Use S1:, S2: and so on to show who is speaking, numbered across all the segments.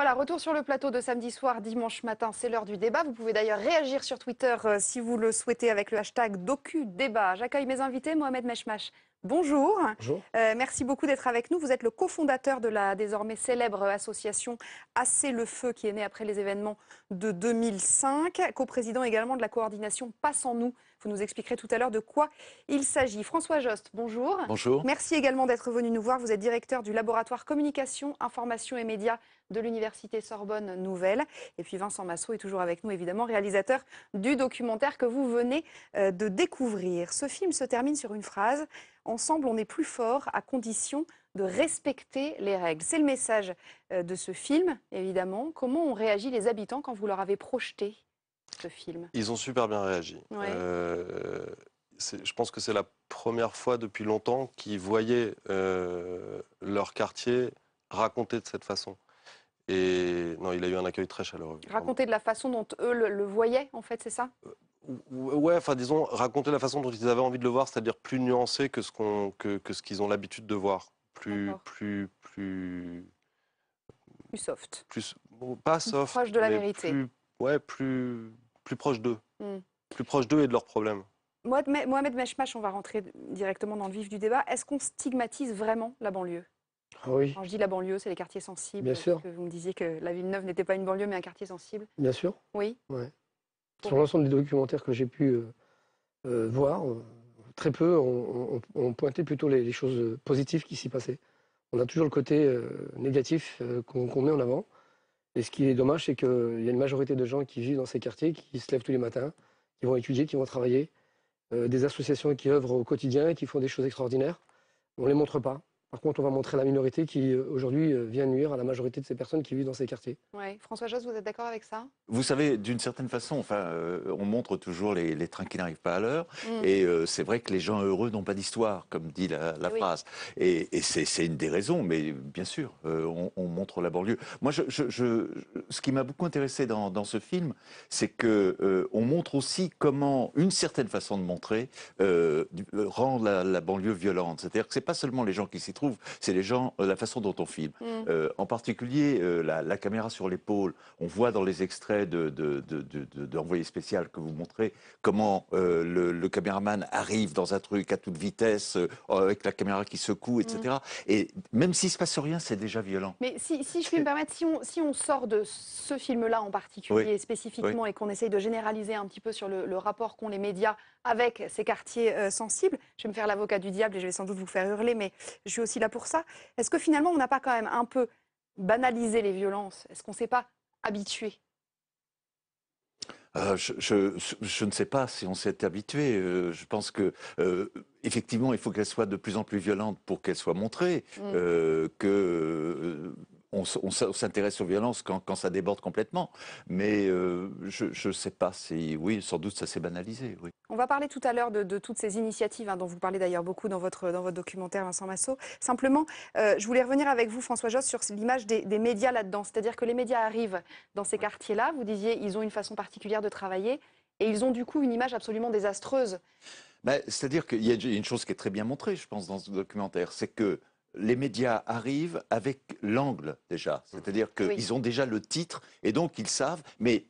S1: Voilà, retour sur le plateau de samedi soir, dimanche matin, c'est l'heure du débat. Vous pouvez d'ailleurs réagir sur Twitter euh, si vous le souhaitez avec le hashtag DocuDébat. J'accueille mes invités, Mohamed Meshmash. Bonjour. Bonjour. Euh, merci beaucoup d'être avec nous. Vous êtes le cofondateur de la désormais célèbre association Assez le Feu qui est née après les événements de 2005, coprésident également de la coordination Passe en nous. Vous nous expliquerez tout à l'heure de quoi il s'agit. François Jost, bonjour. Bonjour. Merci également d'être venu nous voir. Vous êtes directeur du laboratoire Communication, Information et Médias de l'Université Sorbonne Nouvelle. Et puis Vincent Massot est toujours avec nous, évidemment, réalisateur du documentaire que vous venez euh, de découvrir. Ce film se termine sur une phrase Ensemble, on est plus fort à condition de respecter les règles. C'est le message euh, de ce film, évidemment. Comment ont réagi les habitants quand vous leur avez projeté ce film
S2: Ils ont super bien réagi. Euh, je pense que c'est la première fois depuis longtemps qu'ils voyaient leur quartier raconté de cette façon. Et non, il a eu un accueil très chaleureux. Raconter
S1: de la façon dont eux le, voyaient, en fait, c'est ça
S2: euh, Ouais, enfin disons, raconter la façon dont ils avaient envie de le voir, c'est-à-dire plus nuancé que ce qu'on que, que, ce qu'ils ont l'habitude de voir, plus plus plus plus soft, plus pas soft, proche de la vérité, plus, ouais, plus plus proche d'eux, hmm. plus proche d'eux et de leurs problèmes.
S1: Mohamed Meshmash, on va rentrer directement dans le vif du débat. Est-ce qu'on stigmatise vraiment la banlieue ah Quand je dis la banlieue, c'est les quartiers sensibles. Bien sûr. vous me disiez que la ville neuve n'était pas une banlieue, mais un quartier sensible. Bien sûr. Oui.
S3: Sur l'ensemble des documentaires que j'ai pu euh, euh, voir, euh, très peu ont pointé plutôt les, choses positives qui s'y passaient. On a toujours le côté négatif qu'on met en avant. Et ce qui est dommage, c'est qu'il y a une majorité de gens qui vivent dans ces quartiers, qui se lèvent tous les matins, qui vont étudier, qui vont travailler, des associations qui œuvrent au quotidien, et qui font des choses extraordinaires. On ne les montre pas. Par contre, on va montrer la minorité qui, euh, aujourd'hui, euh, vient nuire à la majorité de ces personnes qui vivent dans ces quartiers.
S1: Ouais. François Josse, vous êtes d'accord avec ça
S4: Vous savez, d'une certaine façon, enfin, euh, on montre toujours les, trains qui n'arrivent pas à l'heure. Mm. Et c'est vrai que les gens heureux n'ont pas d'histoire, comme dit la, phrase. Et, c'est une des raisons, mais bien sûr, on, montre la banlieue. Moi, ce qui m'a beaucoup intéressé dans, ce film, c'est qu'on on montre aussi comment une certaine façon de montrer rend la, banlieue violente. C'est-à-dire que ce pas seulement les gens qui s'y c'est les gens, euh, la façon dont on filme. Mm. Euh, en particulier, euh, la, caméra sur l'épaule. On voit dans les extraits de, de, de, spécial que vous montrez comment le, caméraman arrive dans un truc à toute vitesse, avec la caméra qui secoue, etc. Mm. Et même s'il se passe rien, c'est déjà violent.
S1: Mais si, si je puis me permettre, si on, si on sort de ce film-là en particulier, spécifiquement, et qu'on essaye de généraliser un petit peu sur le, le rapport qu'ont les médias avec ces quartiers sensibles, je vais me faire l'avocat du diable et je vais sans doute vous faire hurler, mais je suis aussi là pour ça. Est-ce que finalement, on n'a pas quand même un peu banalisé les violences Est-ce qu'on s'est pas habitué
S4: euh, je, ne sais pas si on s'est habitué. Euh, je pense que euh, effectivement, il faut qu'elle soit de plus en plus violente pour qu'elle soit montrée, mm. que on, s'intéresse aux violences quand, ça déborde complètement. Mais euh, je ne sais pas si, oui, sans doute ça s'est banalisé.
S1: On va parler tout à l'heure de, toutes ces initiatives hein, dont vous parlez d'ailleurs beaucoup dans votre, documentaire, Vincent Massot. Simplement, euh, je voulais revenir avec vous, François Joss, sur l'image des, médias là-dedans. C'est-à-dire que les médias arrivent dans ces quartiers-là. Vous disiez, ils ont une façon particulière de travailler et ils ont du coup une image absolument désastreuse.
S4: Ben, c'est-à-dire qu'il y a une chose qui est très bien montrée, je pense, dans ce documentaire, c'est que les médias arrivent avec l'angle déjà. C'est-à-dire qu'ils ont déjà le titre et donc ils savent, mais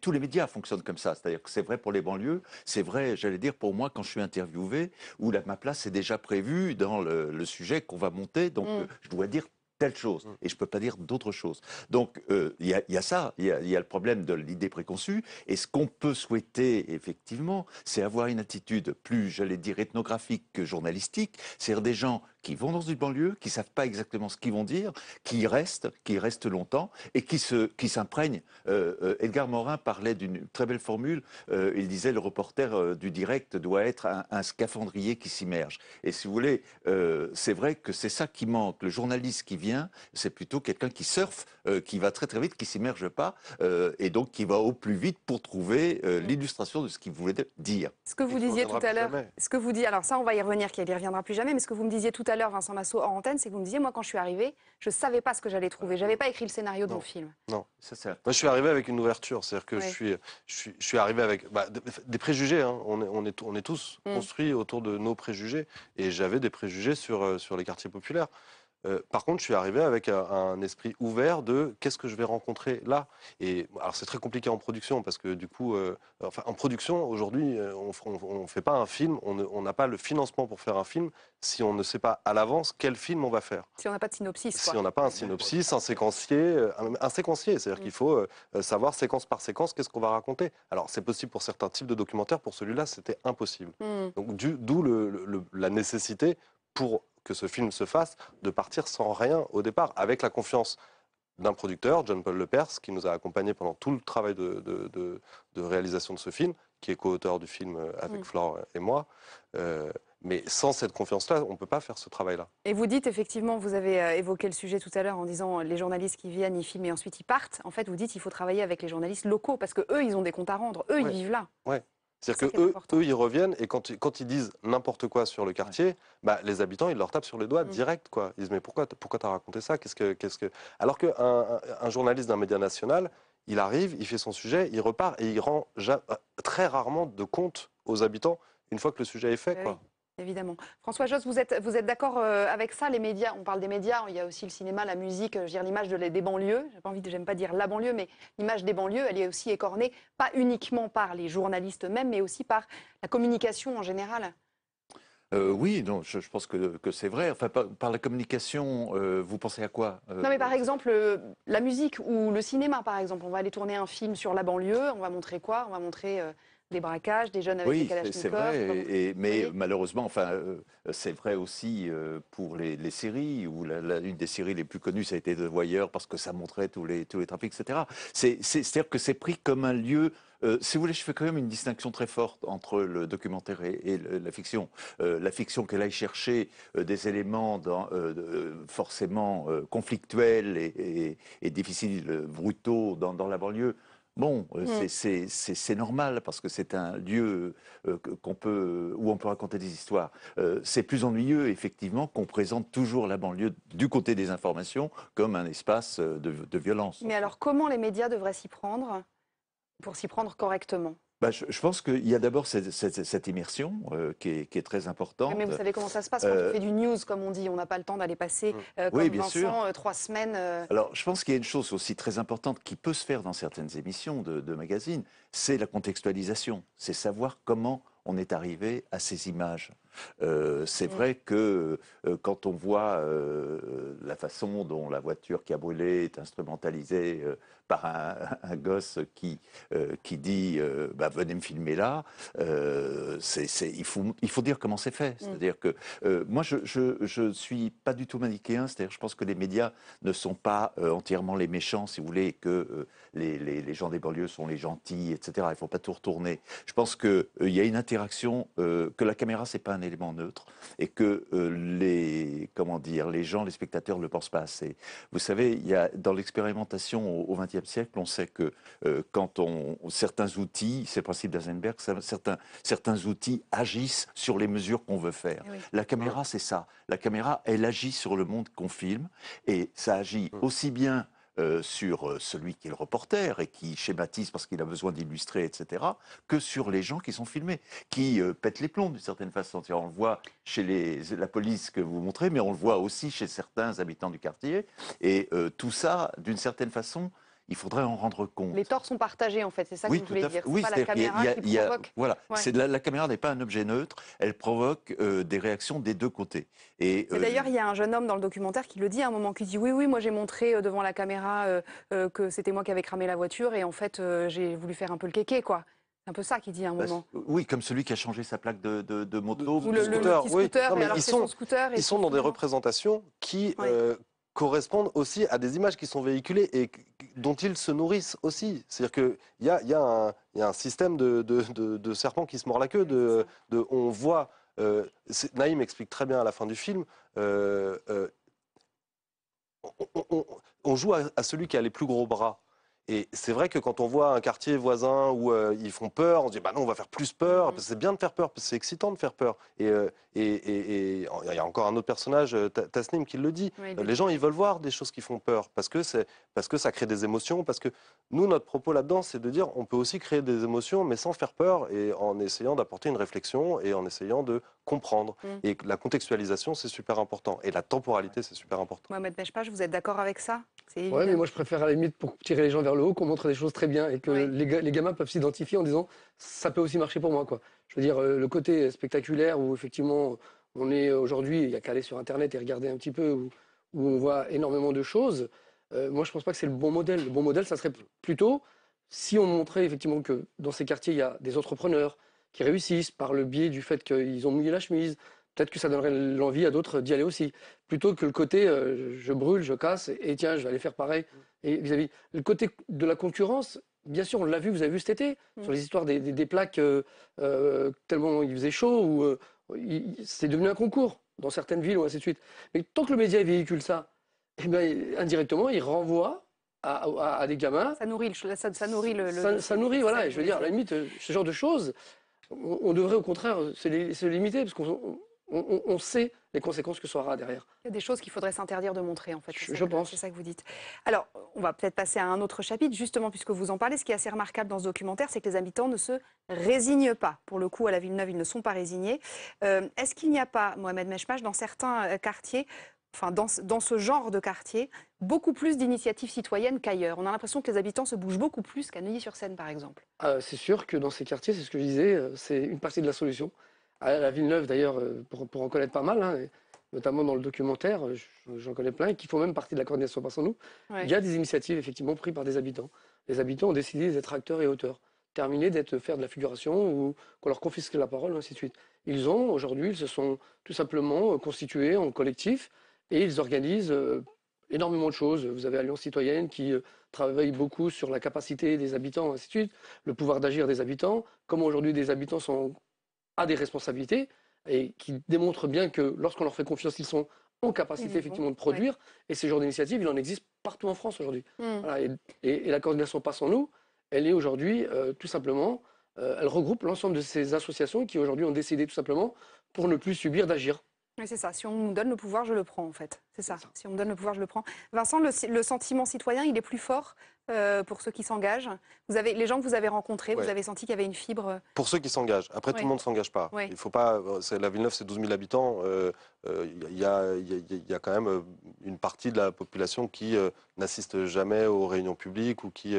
S4: tous les médias fonctionnent comme ça. C'est-à-dire que c'est vrai pour les banlieues, c'est vrai, j'allais dire, pour moi quand je suis interviewé, où la, ma place est déjà prévue dans le, sujet qu'on va monter. Donc mm. euh, je dois dire telle chose mm. et je ne peux pas dire d'autre chose. Donc euh, il y, a ça, il y, y, a le problème de l'idée préconçue et ce qu'on peut souhaiter effectivement, c'est avoir une attitude plus, j'allais dire, ethnographique que journalistique, c'est-à-dire des gens qui vont dans une banlieue, qui ne savent pas exactement ce qu'ils vont dire, qui y restent, qui y restent longtemps et qui, se, qui s'imprègnent. Euh, euh, Edgar Morin parlait d'une très belle formule. Euh, il disait le reporter du direct doit être un, scaphandrier qui s'immerge. Et si vous voulez, c'est vrai que c'est ça qui manque. Le journaliste qui vient, c'est plutôt quelqu'un qui surfe, qui va très très vite, qui s'immerge pas et donc qui va au plus vite pour trouver mm. l'illustration de ce qu'il voulait dire. Ce
S1: que vous disiez tout à l'heure, ce que vous dites, alors ça on va y revenir, qu'il n'y reviendra plus jamais, mais ce que vous me disiez tout à à Vincent Massot, en antenne, c'est que vous me disiez, moi, quand je suis arrivé, je ne savais pas ce que j'allais trouver. Je n'avais pas écrit le scénario de mon film.
S2: Non, c'est ça, Moi, je suis arrivé avec une ouverture. C'est-à-dire que je, suis, je, suis, arrivé avec bah, des préjugés. Hein. On, est, on, est, on, est, tous mm. construits autour de nos préjugés. Et j'avais des préjugés sur, euh, sur les quartiers populaires. Euh, par contre, je suis arrivé avec euh, un, esprit ouvert de qu'est-ce que je vais rencontrer là. Et alors, c'est très compliqué en production parce que du coup, euh, en production aujourd'hui, on ne fait pas un film, on n'a pas le financement pour faire un film si on ne sait pas à l'avance quel film on va faire.
S1: Si on n'a pas de synopsis. Si on
S2: n'a pas un synopsis, un séquencier, un, c'est-à-dire qu'il mm. faut savoir séquence par séquence qu'est-ce qu'on va raconter. Alors, c'est possible pour certains types de documentaires, pour celui-là, c'était impossible. Mm. Donc, d'où la nécessité pour que ce film se fasse, de partir sans rien au départ, avec la confiance d'un producteur, John-Paul Lepers, qui nous a accompagnés pendant tout le travail de, réalisation de ce film, qui est co-auteur du film euh, avec Flore et moi. Euh, mais sans cette confiance-là, on ne peut pas faire ce travail-là.
S1: Et vous dites, effectivement, vous avez euh, évoqué le sujet tout à l'heure en disant les journalistes qui viennent, ils filment et ensuite ils partent. En fait, vous dites il faut travailler avec les journalistes locaux parce que eux, ils ont des comptes à rendre. Eux, ils vivent là.
S2: Ouais. C'est-à-dire qu'eux, eux, ils reviennent et quand, ils disent n'importe quoi sur le quartier, bah, les habitants, ils leur tapent sur le doigt mm. direct. Quoi. Ils disent Mais pourquoi, t'as raconté ça que, que... Alors qu'un journaliste d'un média national, il arrive, il fait son sujet, il repart et il rend euh, très rarement de compte aux habitants une fois que le sujet est fait. Bah
S1: Évidemment. François Josse, vous êtes, vous êtes d'accord euh, avec ça Les médias, on parle des médias, il y a aussi le cinéma, la musique, euh, l'image des banlieues. J'ai pas envie, j'aime pas dire la banlieue, mais l'image des banlieues, elle est aussi écornée, pas uniquement par les journalistes eux-mêmes, mais aussi par la communication en général.
S4: Euh, oui, non, je, pense que, c'est vrai. Enfin, par, la communication, vous pensez à quoi mais par exemple,
S1: la musique ou le cinéma, par exemple. On va aller tourner un film sur la banlieue, on va montrer quoi On va montrer des braquages, des jeunes avec de des Oui, c'est vrai,
S4: et, mais malheureusement, enfin, euh, c'est vrai aussi euh, pour les, séries, où la, des séries les plus connues, ça a été The Voyeur, parce que ça montrait tous les, tous les trafics, etc. C'est-à-dire que c'est pris comme un lieu... Euh, si vous voulez, je fais quand même une distinction très forte entre le documentaire et, la fiction. la fiction qu'elle aille chercher des éléments dans, forcément conflictuels et, difficiles, brutaux dans, dans la banlieue, Bon, euh, mm. c'est normal parce que c'est un lieu euh, qu'on où on peut raconter des histoires. Euh, c'est plus ennuyeux, effectivement, qu'on présente toujours la banlieue du côté des informations comme un espace de violence.
S1: Mais alors, comment les médias devraient s'y prendre pour s'y prendre correctement
S4: bah, je, pense qu'il y a d'abord cette, immersion euh, qui, est, très importante. Mais vous savez comment ça se passe quand on euh, fait du
S1: news, comme on dit, on n'a pas le temps d'aller passer mm. euh, comme oui, bien sûr. trois semaines.
S4: Alors, je pense qu'il y a une chose aussi très importante qui peut se faire dans certaines émissions de, de magazines, c'est la contextualisation, c'est savoir comment on est arrivé à ces images. Euh, c'est mm. vrai que euh, quand on voit euh, la façon dont la voiture qui a brûlé est instrumentalisée par un, gosse qui, qui dit bah, venez me filmer là, il, faut, il faut dire comment c'est fait. Mm. C'est-à-dire que moi je ne suis pas du tout manichéen, c'est-à-dire je pense que les médias ne sont pas entièrement les méchants, si vous voulez, et que les, les, gens des banlieues sont les gentils, etc. Il ne faut pas tout retourner. Je pense qu'il y a une interaction, que la caméra, c'est pas un élément neutre et que euh, les, comment dire, les gens, les spectateurs ne le pensent pas assez. Vous savez, il y a, dans l'expérimentation au XXe siècle, on sait que euh, quand on, certains outils, c'est le principe d'Azenberg, certains, certains outils agissent sur les mesures qu'on veut faire. Eh La caméra, c'est ça. La caméra, elle agit sur le monde qu'on filme et ça agit mmh. aussi bien euh, sur euh, celui qui est le reporter et qui schématise parce qu'il a besoin d'illustrer, etc., que sur les gens qui sont filmés, qui euh, pètent les plombs d'une certaine façon. On le voit chez la police que vous montrez, mais on le voit aussi chez certains habitants du quartier. Et tout ça, d'une certaine façon, il faudrait en rendre compte. Les
S1: torts sont partagés, en fait, c'est ça que vous voulez dire. Oui, c'est la caméra qui Voilà,
S4: la, caméra n'est pas un objet neutre, elle provoque euh, des réactions des deux côtés. Et, euh, d'ailleurs,
S1: il y a un jeune homme dans le documentaire qui le dit à un moment, qui dit oui, oui, moi j'ai montré euh, devant la caméra que c'était moi qui avait cramé la voiture et en fait j'ai voulu faire un peu le kéké, quoi. C'est un peu ça qu'il dit à un bah, moment.
S2: oui, comme celui qui a changé sa plaque de, moto,
S4: ou le, scooter. ils, sont,
S1: scooter ils
S2: sont dans des représentations qui correspondent aussi à des images qui sont véhiculées et dont ils se nourrissent aussi. C'est-à-dire qu'il y a, un, système de, serpents serpent qui se mord la queue, on voit... Euh, Naïm explique très bien à la fin du film, euh, euh, on, joue à, celui qui a les plus gros bras. Et c'est vrai que quand on voit un quartier voisin où euh, ils font peur, on dit bah non, on va faire plus peur. Mhm. C'est bien de faire peur, c'est excitant de faire peur. Euh, et il y a encore un autre personnage, euh, Tasnim, qui le dit. les gens, ils veulent voir des choses qui font peur parce que parce que ça crée des émotions. Parce que nous, notre propos là-dedans, c'est de dire on peut aussi créer des émotions, mais sans faire peur et en essayant d'apporter une réflexion et en essayant de comprendre. Mhm. Et la contextualisation, c'est super important. Et la temporalité, c'est super important.
S1: Mohamed pas vous êtes d'accord avec ça oui, mais moi je
S3: préfère à la limite pour tirer les gens vers le haut qu'on montre des choses très bien et que les, gamins peuvent s'identifier en disant ça peut aussi marcher pour moi. Quoi. Je veux dire, euh, le côté spectaculaire où effectivement on est aujourd'hui, il y a qu'à aller sur Internet et regarder un petit peu où, on voit énormément de choses. Euh, moi je pense pas que c'est le bon modèle. Le bon modèle, ça serait plutôt si on montrait effectivement que dans ces quartiers il y a des entrepreneurs qui réussissent par le biais du fait qu'ils ont mouillé la chemise, peut-être que ça donnerait l'envie à d'autres d'y aller aussi. Plutôt que le côté euh, je brûle, je casse, et, tiens, je vais aller faire pareil. Mm. Et vis-à-vis. Le côté de la concurrence, bien sûr, on l'a vu, vous avez vu cet été, mm. sur les histoires des, des, plaques, euh, euh, tellement il faisait chaud, ou c'est devenu un concours dans certaines villes, ou ainsi de suite. Mais tant que le média véhicule ça, eh ben, indirectement, il renvoie à, des gamins. Ça nourrit, le, ça, ça, nourrit Ça, nourrit, voilà. Et je veux dire, à la limite, ce genre de choses, on, devrait au contraire se limiter, parce qu'on on, sait les
S1: conséquences que ça aura derrière. Il y a des choses qu'il faudrait s'interdire de montrer, en fait. Je, pense. C'est ça que vous dites. Alors, on va peut-être passer à un autre chapitre, justement, puisque vous en parlez. Ce qui est assez remarquable dans ce documentaire, c'est que les habitants ne se résignent pas. Pour le coup, à la Villeneuve, ils ne sont pas résignés. Euh, est-ce qu'il n'y a pas, Mohamed Meshmash, dans certains euh, quartiers, enfin, dans, ce genre de quartier, beaucoup plus d'initiatives citoyennes qu'ailleurs On a l'impression que les habitants se bougent beaucoup plus qu'à Neuilly-sur-Seine, par exemple.
S3: Ah, c'est sûr que dans ces quartiers, c'est ce que je disais, euh, c'est une partie de la solution à ah, la Villeneuve d'ailleurs, euh, pour, en connaître pas mal, hein, notamment dans le documentaire, euh, j'en connais plein, qui font même partie de la coordination Passons-nous. Il y a des initiatives effectivement prises par des habitants. Les habitants ont décidé d'être acteurs et auteurs, terminés d'être faire de la figuration ou qu'on leur confisque la parole, ainsi de suite. Ils ont aujourd'hui, ils se sont tout simplement euh, constitués en collectif et ils organisent énormément de choses. Vous avez Alliance citoyenne qui travaille beaucoup sur la capacité des habitants, ainsi de suite, le pouvoir d'agir des habitants, comment aujourd'hui des habitants sont a des responsabilités et qui démontrent bien que lorsqu'on leur fait confiance, ils sont en capacité effectivement de produire. Et ces genres d'initiative il en existe partout en France aujourd'hui. Hmm. et, la coordination passe en nous elle est aujourd'hui euh, tout simplement, euh, elle regroupe l'ensemble de ces associations qui aujourd'hui ont décidé tout simplement pour ne plus subir d'agir
S1: c'est ça. Si on me donne le pouvoir, je le prends, en fait. C'est ça. Si on me donne le pouvoir, je le prends. Vincent, le, sentiment citoyen, il est plus fort euh, pour ceux qui s'engagent. Vous avez les gens que vous avez rencontrés, vous avez senti qu'il y avait une fibre. Euh?
S2: Pour ceux qui s'engagent. Après, tout le monde ne s'engage pas. Il faut pas. Euh, la Villeneuve, c'est 12 000 habitants. Il y, y, a quand même une partie de la population qui n'assiste jamais aux réunions publiques ou qui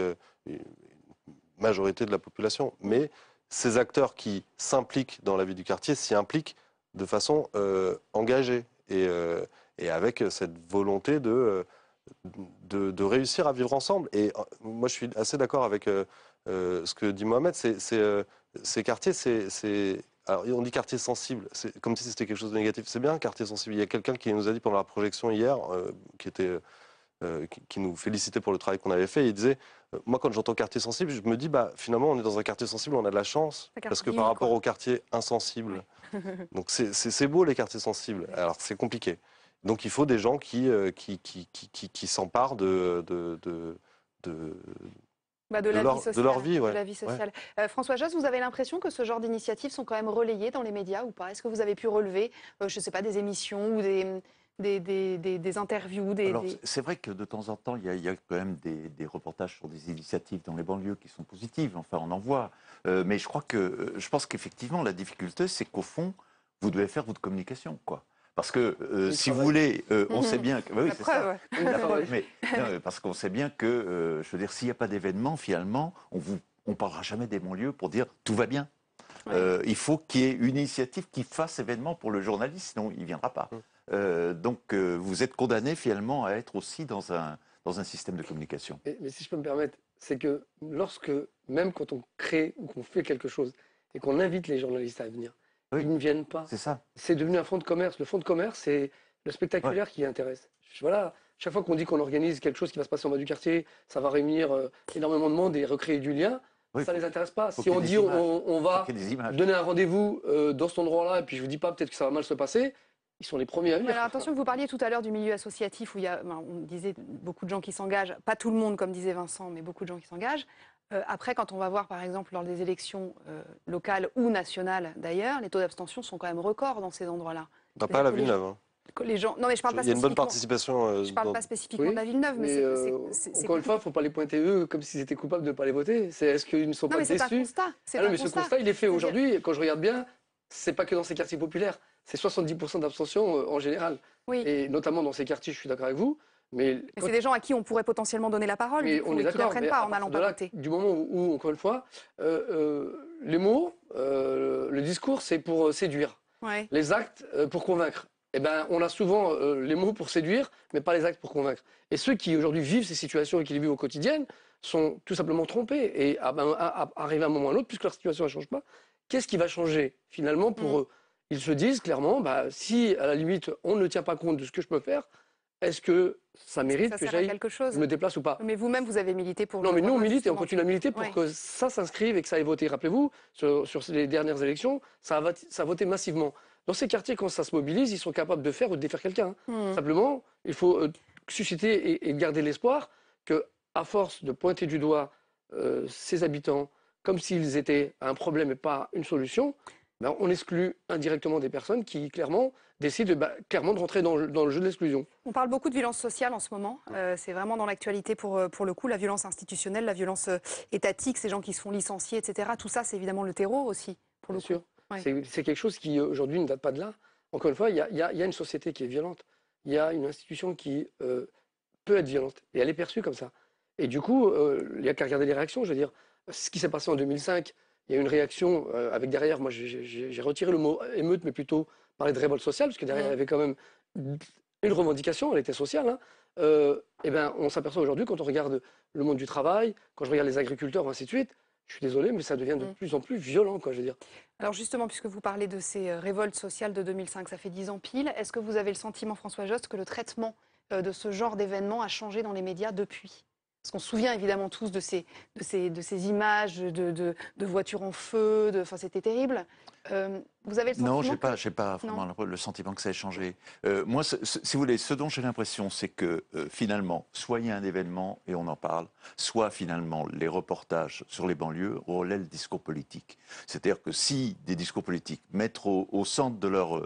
S2: majorité de la population. Mais ces acteurs qui s'impliquent dans la vie du quartier s'y impliquent de façon euh, engagée et, euh, et, avec cette volonté euh, de, de, réussir à vivre ensemble. Et moi, je suis assez d'accord avec ce que dit Mohamed. C'est, ces quartiers, c'est, on dit quartier sensible, c'est comme si c'était quelque chose de négatif. C'est bien, quartier sensible. Il y a quelqu'un qui nous a dit pendant la projection hier, qui était qui nous félicitait pour le travail qu'on avait fait. Il disait, moi quand j'entends quartier sensible, je me dis, bah, finalement on est dans un quartier sensible, on a de la chance, parce que par rapport au quartier insensible, Donc c'est beau les quartiers sensibles. Alors c'est compliqué. Donc il faut des gens qui, euh, qui, qui, qui, s'emparent de, de, de, de
S1: bah, de, leur, vie de, la vie sociale. Euh, François Joss, vous avez l'impression que ce genre d'initiatives sont quand même relayées dans les médias ou pas Est-ce que vous avez pu relever, euh, je ne sais pas, des émissions ou des, des, des, interviews Alors,
S4: c'est vrai que de temps en temps, il y a, quand même des, reportages sur des initiatives dans les banlieues qui sont positives. Enfin, on en voit. Euh, mais je crois que, euh, je pense qu'effectivement, la difficulté, c'est qu'au fond, vous devez faire votre communication, quoi. Parce que euh, si vous voulez, on sait bien que. oui, la preuve, ça. parce qu'on sait bien que, je veux dire, s'il n'y a pas d'événement, finalement, on vous, on parlera jamais des banlieues pour dire tout va bien. il faut qu'il y ait une initiative qui fasse événement pour le journaliste, sinon il ne viendra pas. Hum. Euh, donc euh, vous êtes condamné finalement à être aussi dans un, dans un système de communication.
S3: Mais, si je peux me permettre, c'est que lorsque, même quand on crée ou qu'on fait quelque chose et qu'on invite les journalistes à venir, ils ne viennent pas. C'est ça. C'est devenu un fonds de commerce. Le fonds de commerce, c'est le spectaculaire qui intéresse. Voilà, chaque fois qu'on dit qu'on organise quelque chose qui va se passer en bas du quartier, ça va réunir euh, énormément de monde et recréer du lien. ça ne les intéresse pas. Si on dit on, va donner un rendez-vous dans cet endroit-là, et puis je vous dis pas peut-être que ça va mal se passer, ils sont les premiers à Alors attention,
S1: vous parliez tout à l'heure du milieu associatif où il y a, ben, on disait beaucoup de gens qui s'engagent, pas tout le monde comme disait Vincent, mais beaucoup de gens qui s'engagent. Euh, après, quand on va voir par exemple lors des élections euh, locales ou nationales d'ailleurs, les taux d'abstention sont quand même records dans ces endroits-là. pas à la Villeneuve. Hein. Les gens... Non, mais je parle pas Il y a une bonne
S3: participation. Je euh, je parle pas
S1: spécifiquement de la Villeneuve, mais, c'est. Encore une
S3: fois, il ne faut pas les pointer eux comme s'ils étaient coupables de ne pas les voter. C'est est-ce qu'ils ne sont non, pas mais c'est un constat.
S1: Ah mais ce constat, il est fait aujourd'hui.
S3: Quand je regarde bien, c'est pas que dans ces quartiers populaires, c'est 70% d'abstention euh, en général. Et notamment dans ces quartiers, je suis d'accord avec vous. Mais, c'est
S1: des gens à qui on pourrait potentiellement donner la
S3: parole, mais on ne pas en allant pas voter. Du moment où, encore une fois, euh, euh, les mots, le discours, c'est pour séduire. Les actes, pour convaincre. Eh ben, on a souvent les mots pour séduire, mais pas les actes pour convaincre. Et ceux qui aujourd'hui vivent ces situations et qui les vivent au quotidien sont tout simplement trompés et ah ben, arrivent à un moment ou à l'autre, puisque leur situation ne change pas, Qu'est-ce qui va changer finalement pour mm. eux Ils se disent clairement, bah, si à la limite on ne tient pas compte de ce que je peux faire, est-ce que ça mérite que j'aille, je me déplace ou pas Mais
S1: vous-même, vous avez milité pour. Non, mais nous on milite et on continue à militer pour que
S3: ça s'inscrive et que ça ait voté. Rappelez-vous, sur, les dernières élections, ça a, voté, massivement. Dans ces quartiers, quand ça se mobilise, ils sont capables de faire ou de défaire quelqu'un. Hein. Mm. Simplement, il faut euh, susciter et, garder l'espoir que, à force de pointer du doigt euh, ses habitants, comme s'ils étaient un problème et pas une solution, ben, on exclut indirectement des personnes qui, clairement, décident ben, clairement de rentrer dans, le jeu de l'exclusion.
S1: On parle beaucoup de violence sociale en ce moment. Euh, c'est vraiment dans l'actualité pour, euh, pour le coup. La violence institutionnelle, la violence euh, étatique, ces gens qui se font licencier, etc. Tout ça, c'est évidemment le terreau aussi, pour le sûr.
S3: C'est quelque chose qui, aujourd'hui, ne date pas de là. Encore une fois, il y a, une société qui est violente. Il y a une institution qui peut être violente. Et elle est perçue comme ça. Et du coup, il n'y a qu'à regarder les réactions. Je veux dire, ce qui s'est passé en 2005, il y a eu une réaction euh, avec derrière, moi j'ai retiré le mot émeute, mais plutôt parler de révolte sociale, parce que derrière il y avait quand même une revendication, elle était sociale. et hein. euh, eh ben, on s'aperçoit aujourd'hui, quand on regarde le monde du travail, quand je regarde les agriculteurs, ainsi de suite, je suis désolé, mais ça devient de mm. plus en plus violent, quoi,
S1: je veux dire. Alors justement, puisque vous parlez de ces euh, révoltes sociales de 2005, ça fait 10 ans pile, est-ce que vous avez le sentiment, François Jost, que le traitement de ce genre d'événement a changé dans les médias depuis parce qu'on se souvient évidemment tous de ces, ces, de ces images de, voitures en feu, enfin, c'était terrible. Euh, vous avez le sentiment Non, je n'ai
S4: pas, vraiment le sentiment que ça ait changé. Euh, moi, si vous voulez, ce dont j'ai l'impression, c'est que euh, finalement, soit il y a un événement et on en parle, soit finalement les reportages sur les banlieues relaient le discours politique. C'est-à-dire que si des discours politiques mettent au, centre de leur,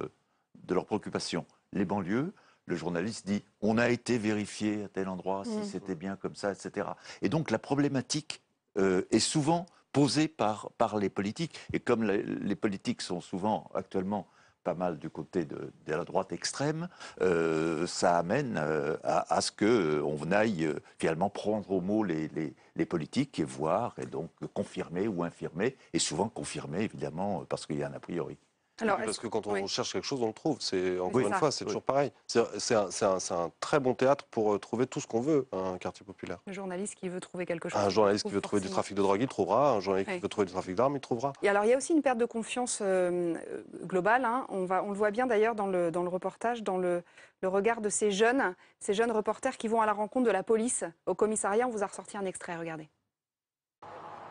S4: de leurs préoccupations les banlieues, le journaliste dit on a été vérifié à tel endroit si mm. c'était bien comme ça, etc. Et donc la problématique euh, est souvent posée par, par les politiques. Et comme les, politiques sont souvent actuellement pas mal du côté de, la droite extrême, euh, ça amène euh, à, ce qu'on on aille finalement prendre au mot les, les, politiques et voir, et donc confirmer ou infirmer, et souvent confirmer
S2: évidemment parce qu'il y a un a priori parce que quand on cherche quelque chose, on le trouve. C'est encore une fois, c'est toujours pareil. C'est un, très bon théâtre pour euh, trouver tout ce qu'on veut, hein, un quartier populaire.
S1: Un journaliste qui veut trouver quelque chose. Un journaliste
S2: qui veut trouver du trafic de drogue, il trouvera. Un journaliste qui veut trouver du trafic d'armes, il trouvera.
S1: Et alors, il y a aussi une perte de confiance euh, euh, globale. Hein. On, va, on le voit bien d'ailleurs dans le, reportage, dans le, le regard de ces jeunes, ces jeunes reporters qui vont à la rencontre de la police au commissariat. On vous a ressorti un extrait, regardez.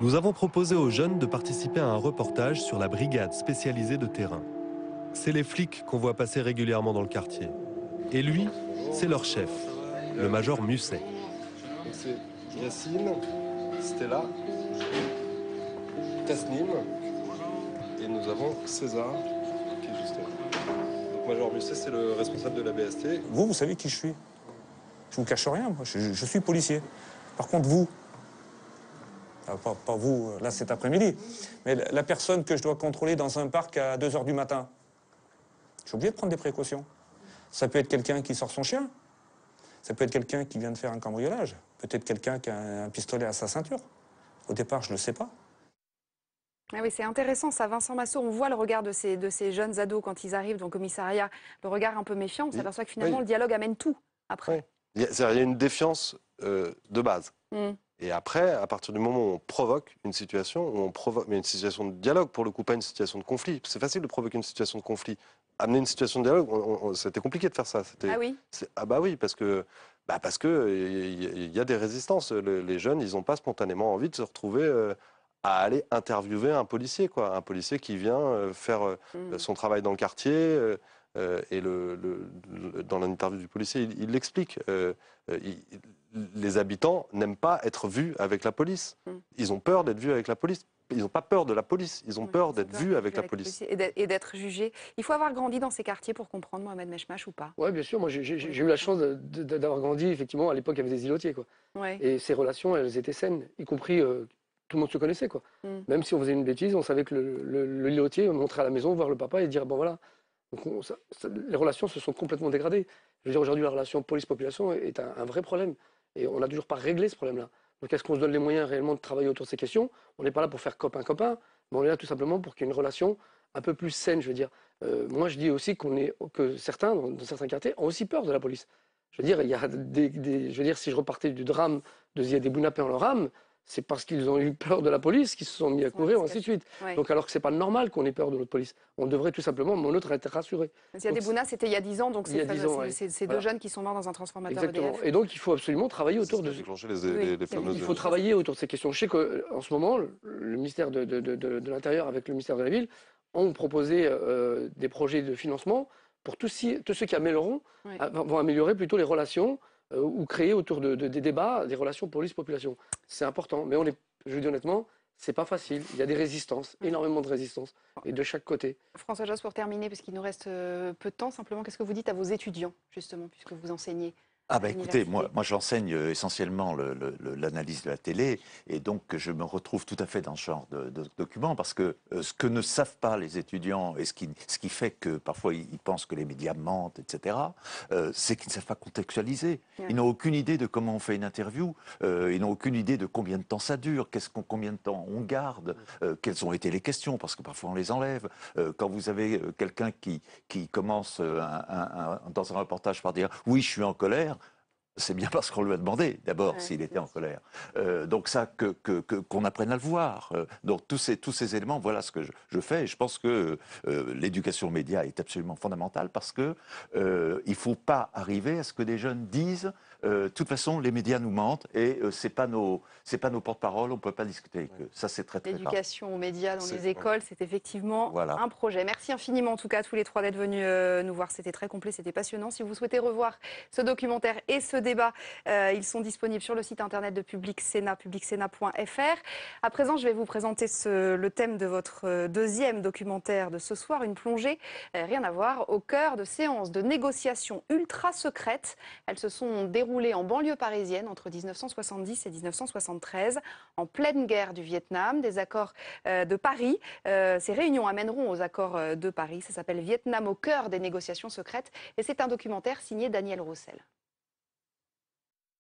S2: Nous avons proposé aux jeunes de participer à un reportage sur la brigade spécialisée de terrain. C'est les flics qu'on voit passer régulièrement dans le quartier. Et lui, c'est leur chef, le major Musset. C'est Yacine, Stella, Tasnim, et nous avons César, qui est juste là. Donc Major Musset, c'est le responsable de la BST.
S3: Vous, vous savez qui je suis. Je vous cache rien, moi. je suis policier. Par contre, vous, ah, pas, vous, euh, là, cet après-midi, mais la personne que je dois contrôler dans un parc à 2 h du matin, j'ai oublié de prendre des précautions. Ça peut être quelqu'un qui sort son chien, ça peut être quelqu'un qui vient de faire un cambriolage, peut-être quelqu'un qui a un pistolet à sa ceinture. Au départ, je ne sais pas.
S1: Ah oui, c'est intéressant ça, Vincent Massot. On voit le regard de ces, jeunes ados quand ils arrivent dans le commissariat, le regard un peu méfiant. On s'aperçoit que finalement, le dialogue amène tout
S2: après. Il y a une défiance euh, de base. Hum. Et après, à partir du moment où on provoque une situation, on provoque, mais une situation de dialogue pour le coup, pas une situation de conflit. C'est facile de provoquer une situation de conflit. Amener une situation de dialogue, c'était compliqué de faire ça. Ah oui Ah bah oui, parce que bah parce que il euh, y, a des résistances. les jeunes, ils n'ont pas spontanément envie de se retrouver. Euh, à aller interviewer un policier, quoi, un policier qui vient euh, faire mmh. son travail dans le quartier, euh, et le, dans l'interview du policier, il l'explique. Euh, les habitants n'aiment pas être vus avec la police. Mm. Ils ont peur d'être vus avec la police. Ils n'ont pas peur de la police, ils ont peur
S3: d'être vus avec, la police.
S1: Et d'être jugés. Il faut avoir grandi dans ces quartiers pour comprendre Mohamed Meshmash ou pas
S3: Oui, bien sûr. Moi, j'ai eu la chance d'avoir grandi, effectivement, à l'époque, il y avait des îlotiers. Quoi. Et ces relations, elles étaient saines, y compris euh, tout le monde se connaissait. Quoi. Mm. Même si on faisait une bêtise, on savait que le, le, on montrait à la maison, voir le papa et dire, bon voilà, les relations se sont complètement dégradées. Je veux dire, aujourd'hui, la relation police-population est un, vrai problème. Et on n'a toujours pas réglé ce problème-là. Donc est-ce qu'on se donne les moyens réellement de travailler autour de ces questions On n'est pas là pour faire copain-copain, mais on est là tout simplement pour qu'il y ait une relation un peu plus saine, je veux dire. Euh, moi, je dis aussi qu'on est, que certains, dans, certains quartiers, ont aussi peur de la police. Je veux dire, il y a je veux dire, si je repartais du drame de des Bounapé en leur âme, c'est parce qu'ils ont eu peur de la police qu'ils se sont mis à courir, ainsi de suite. Donc alors que c'est pas normal qu'on ait peur de notre police. On devrait tout simplement, mon autre, être rassuré.
S1: des Bouna, c'était il y a 10 ans, donc c'est deux jeunes qui sont morts dans un transformateur Exactement. E Et
S3: donc il faut absolument travailler autour de... il faut travailler autour de ces questions. Je sais qu'en euh, ce moment, le ministère de, l'Intérieur avec le ministère de la Ville ont proposé euh, euh, des projets de financement pour tous, ceux qui amélioreront vont améliorer plutôt les relations euh, ou créer autour de, des débats des relations police-population. C'est important, mais on est, je vous dis honnêtement, c'est pas facile. Il y a des résistances, mm. énormément de résistances, et de chaque côté.
S1: François Joss, pour terminer, parce qu'il nous reste euh, peu de temps, simplement, qu'est-ce que vous dites à vos étudiants, justement, puisque vous enseignez ah ben écoutez, moi,
S4: moi j'enseigne euh, essentiellement l'analyse de la télé et donc je me retrouve tout à fait dans ce genre de, de, document parce que euh, ce que ne savent pas les étudiants et ce qui, ce qui fait que parfois ils, pensent que les médias mentent, etc., euh, c'est qu'ils ne savent pas contextualiser. Ils n'ont aucune idée de comment on fait une interview, ils n'ont aucune idée de combien de temps ça dure, quest combien de temps on garde, quelles ont été les questions parce que parfois on les enlève. quand vous avez quelqu'un qui, qui commence dans un reportage par dire oui je suis en colère, c'est bien parce qu'on lui a demandé, d'abord, s'il était en colère. Euh, donc ça, qu'on que, apprenne à le voir. Euh, donc tous ces, tous ces éléments, voilà ce que je, fais. Et je pense que euh, l'éducation média est absolument fondamentale parce qu'il il ne faut pas arriver à ce que des jeunes disent euh, de toute façon, les médias nous mentent et euh, c'est pas nos, c'est pas nos porte paroles on ne peut pas discuter avec eux. Ça, c'est très très L'éducation
S1: aux médias dans les écoles, c'est effectivement un projet. Merci infiniment en tout cas à tous les trois d'être venus euh, nous voir. C'était très complet, c'était passionnant. Si vous souhaitez revoir ce documentaire et ce débat, ils sont disponibles sur le site internet de Public Sénat, publicsena.fr. À présent, je vais vous présenter le thème de votre deuxième documentaire de ce soir, une plongée, rien à voir, au cœur de séances de négociations ultra secrètes. Elles se sont déroulées en banlieue parisienne entre 1970 et 1973, en pleine guerre du Vietnam, des accords euh, de Paris. Euh, ces réunions amèneront aux accords euh, de Paris. Ça s'appelle Vietnam au cœur des négociations secrètes et c'est un documentaire signé Daniel Roussel.